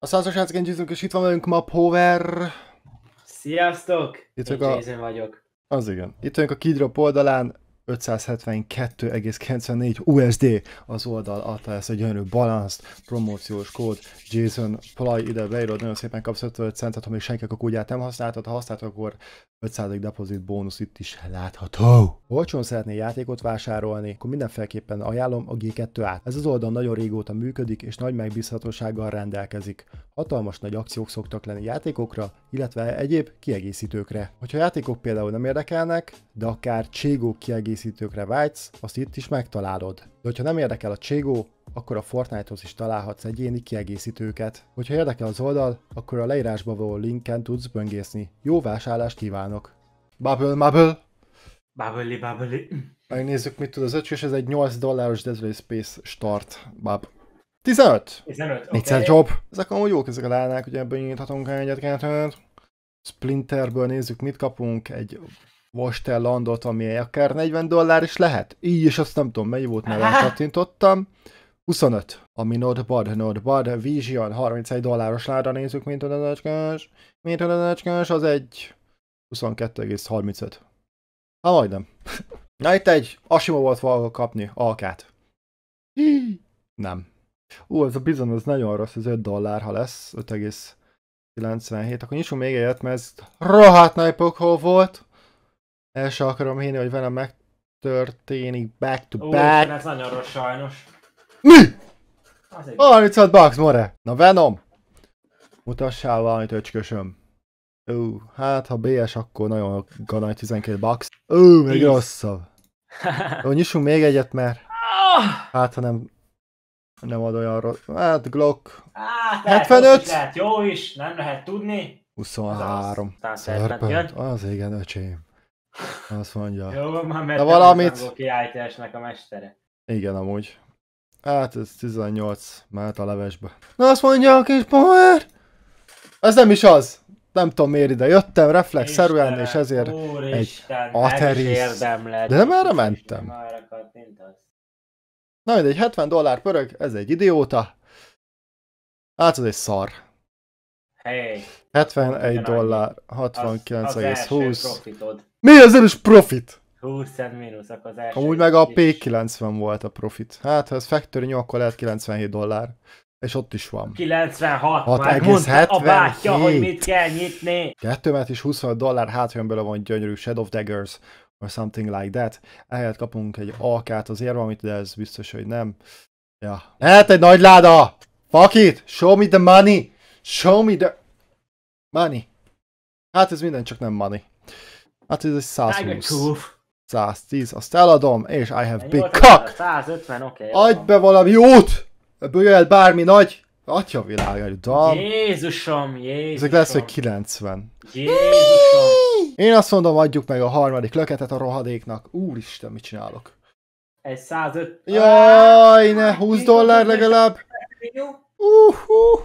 A százas Hácgen győzünk, és itt van velünk ma Power. Sziasztok! Itt Én a... vagyok. Az igen. Itt vagyunk a Kidrop oldalán, 572,94 USD az oldal adta ezt a gyönyörű balanszt, promóciós kód, Jason Play ide beírod, nagyon szépen kapsz 55 centet, ha még senki a kódját nem használtad, ha használtad, akkor 500 depozit bónusz itt is látható. Olcsón szeretnél játékot vásárolni, akkor mindenféleképpen ajánlom a G2 át. Ez az oldal nagyon régóta működik, és nagy megbízhatósággal rendelkezik. Hatalmas nagy akciók szoktak lenni játékokra, illetve egyéb kiegészítőkre. Hogyha játékok például nem érdekelnek, de akár cségók kiegészítők kiegészítőkre vágysz, azt itt is megtalálod. De ha nem érdekel a Cségó, akkor a Fortnite-hoz is találhatsz egyéni kiegészítőket. Hogyha érdekel az oldal, akkor a leírásba való linken tudsz böngészni. Jó vásárlást kívánok! Bubble, bubble! Bubbly, bubbly! Megnézzük, mit tud az öcsös, ez egy 8 dolláros Deadly Space start, bab. 15! 15, oké. Okay. jobb. Ezek amúgy jók ezek a lánák, hogy ebből nyithatunk egyet, kettőt. Splinterből nézzük, mit kapunk, egy landot, ami akár 40 dollár is lehet. Így is azt nem tudom, mennyi volt, mert kattintottam. 25, ami not bad, Vision, 31 dolláros lára nézzük, mint a nödöcskás, mint a nödöcskás, az egy 22,35. Ha majdnem. Na itt egy Asimo volt valahol kapni, alkát. Nem. Ú, ez a bizony, az nagyon rossz, ez 5 dollár, ha lesz, 5,97. Akkor nyissunk még egyet, mert ez rohadt nagy volt. El sem akarom hinni, hogy velem megtörténik back to back. Ó, ez nagyon rossz sajnos. Mi? 36 bucks, more! Na Venom! Mutassál valamit, öcskösöm. Ó, hát ha BS, akkor nagyon ganaj 12 bucks. Ó, még rosszabb. Jó, nyissunk még egyet, mert ah! hát ha nem nem ad olyan rossz. Hát Glock. Hát, 75? Is lehet jó is, nem lehet tudni. 23. Az, az, az, az igen, öcsém. Azt mondja. Jó, van, mert De valamit... kiállításnak a mestere. Igen, amúgy. Hát ez 18 már a levesbe. Na azt mondja a kis pohár! Ez nem is az! Nem tudom miért ide jöttem, reflex szerűen, és ezért úristen, egy ateris. De nem erre mentem. Na mindegy, 70 dollár pörög, ez egy idióta. Hát ez egy szar. Hey. 71 dollár, 69,20. Mi az is profit? 20 cent mínusz, akkor az első. Amúgy meg a P90 volt a profit. Hát, ha ez factory nyom, akkor lehet 97 dollár. És ott is van. 96, 6, már mondta 77. a bátya, hogy mit kell nyitni. Kettőmet is 25 dollár hátrönből van gyönyörű Shadow of Daggers, or something like that. Ehelyett kapunk egy AK-t azért valamit, de ez biztos, hogy nem. Ja. Lehet egy nagy láda! Fuck it! Show me the money! Show me the... Money. Hát ez minden csak nem money. Hát ez egy 120. 110, azt eladom, és I have big cock! 150, oké. Okay, Adj be valami jót! Ebből jöhet bármi nagy! Atya világ, világa, dal. Jézusom, Jézusom! Ezek lesz, hogy 90. Jézusom! Én azt mondom, adjuk meg a harmadik löketet a rohadéknak. Úristen, mit csinálok? Egy 105... Jaj, ne, 20 dollár legalább! Millió? Uh-huh-huh.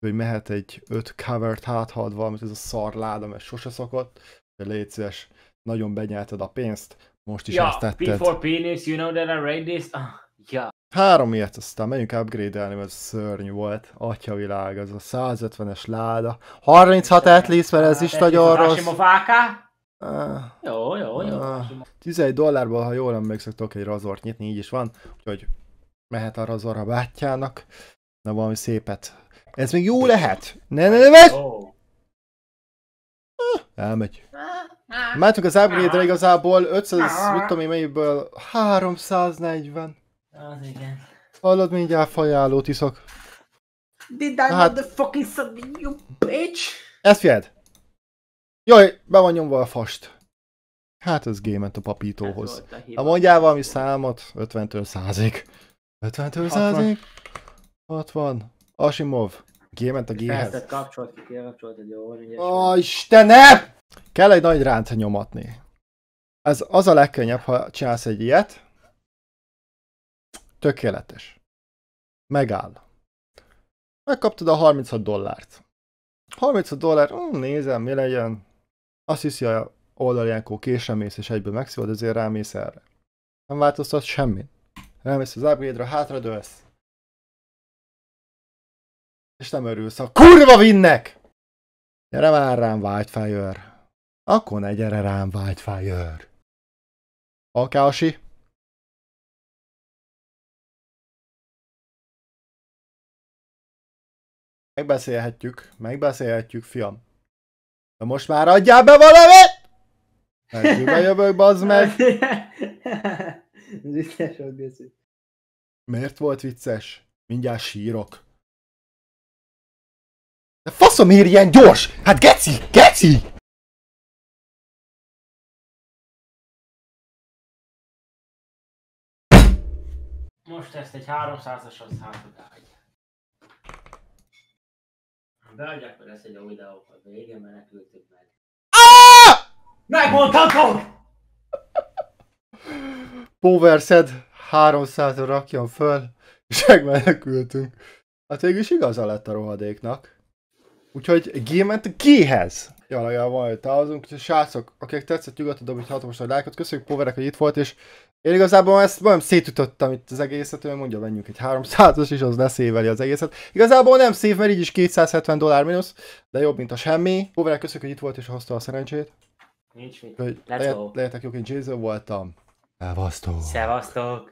Hogy mehet egy 5 covert háthad valamit, ez a szar láda, mert sose szokott. De légy szíves, nagyon benyelted a pénzt, most is ja, ezt tetted. P penis, you know that I read this? Uh, yeah. Három ilyet, aztán megyünk upgrade-elni, mert szörny szörnyű volt. Atyavilág, ez a 150-es láda. 36 at least, mert ez is nagyon rossz. Uh, jó, jó, jó. Uh, 11 dollárból, ha jól emlékszek, tudok egy razort nyitni, így is van. Úgyhogy mehet a razor a bátyjának. Na valami szépet. Ez még jó lehet. Ne, ne, ne, ne. Ah, elmegy. Mentünk az upgrade igazából 500, mit tudom én mennyiből, 340. Az igen. Hallod, mindjárt fajállót iszok. Did I hát, fucking something, you, bitch? Ezt figyeld. Jaj, be van nyomva a fast. Hát ez gément a papítóhoz. Hát, a ha mondjál valami számot, 50-től 100-ig. 50-től 100-ig? Ott van. Asimov. Gément a géhez. Persze, kapcsolt ki, kapcsolt egy jó, Ó, Istenem! Kell egy nagy ránt nyomatni. Ez az a legkönnyebb, ha csinálsz egy ilyet. Tökéletes. Megáll. Megkaptad a 36 dollárt. 36 dollár, hm, nézem, mi legyen. Azt hiszi a oldaljánkkor késre mész és egyből megszívod, ezért rámész erre. Nem változtat semmit. Rámész az upgrade-ra, hátradőlsz és nem örülsz a kurva vinnek! Gyere már rám, Wildfire! Akkor ne gyere rám, Whitefire! Alkási? Megbeszélhetjük, megbeszélhetjük, fiam. De most már adjál be valamit! Mert bejövök, bazd meg! Vicces volt, Miért volt vicces? Mindjárt sírok. De faszom ír ilyen gyors! Hát geci! Geci! Most ezt egy 300 az hátadágy. Beadják hogy ezt egy a az végén menekültük meg. Ah! Power Powerset 300-ra rakjon föl, és megmenekültünk. Hát végül is igaza lett a rohadéknak. Úgyhogy gémet ment G-hez. Jaj, jaj, van, hogy távozunk. Úgyhogy srácok, akik tetszett, nyugodtan dobjuk hatalmas most a lájkot. Köszönjük Poverek, hogy itt volt, és én igazából ezt nem szétütöttem itt az egészet, mert mondja, menjünk egy 300-as, és az ne széveli az egészet. Igazából nem szép, mert így is 270 dollár mínusz, de jobb, mint a semmi. Poverek, köszönjük, hogy itt volt, és hozta a szerencsét. Nincs mi. Hogy Let's lehet, Lehetek jók, én Jason voltam. Szevasztok. Szevasztok.